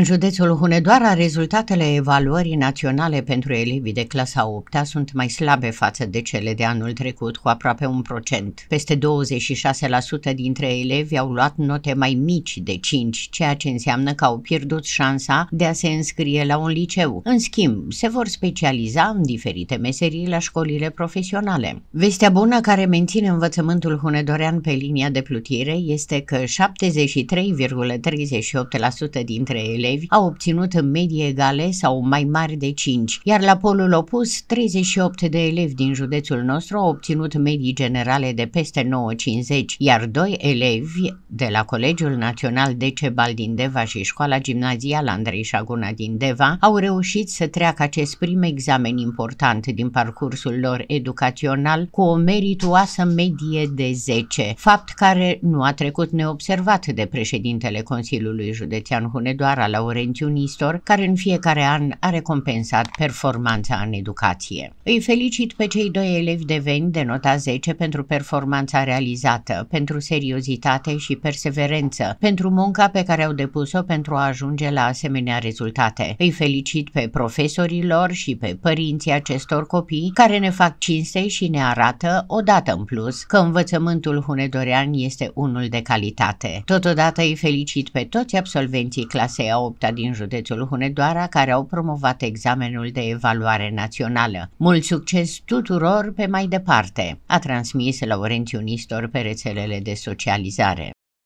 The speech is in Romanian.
În județul Hunedoara, rezultatele evaluării naționale pentru elevii de clasa 8 -a sunt mai slabe față de cele de anul trecut, cu aproape un procent. Peste 26% dintre elevi au luat note mai mici de 5, ceea ce înseamnă că au pierdut șansa de a se înscrie la un liceu. În schimb, se vor specializa în diferite meserii la școlile profesionale. Vestea bună care menține învățământul hunedorean pe linia de plutire este că 73,38% dintre elevi elevi au obținut în medie egale sau mai mari de 5, iar la polul opus, 38 de elevi din județul nostru au obținut medii generale de peste 9,50, iar doi elevi de la Colegiul Național Decebal din Deva și Școala Gimnazială Andrei Șaguna din Deva au reușit să treacă acest prim examen important din parcursul lor educațional cu o meritoasă medie de 10, fapt care nu a trecut neobservat de președintele Consiliului Județean Hunedoara la Laurentiu Nistor, care în fiecare an a recompensat performanța în educație. Îi felicit pe cei doi elevi de veni de nota 10 pentru performanța realizată, pentru seriozitate și perseverență, pentru munca pe care au depus-o pentru a ajunge la asemenea rezultate. Îi felicit pe profesorilor și pe părinții acestor copii care ne fac cinste și ne arată, odată în plus, că învățământul hunedorean este unul de calitate. Totodată îi felicit pe toți absolvenții clasei a a opta din județul Hunedoara care au promovat examenul de evaluare națională. Mult succes tuturor pe mai departe, a transmis Laurențiu Nistor pe rețelele de socializare.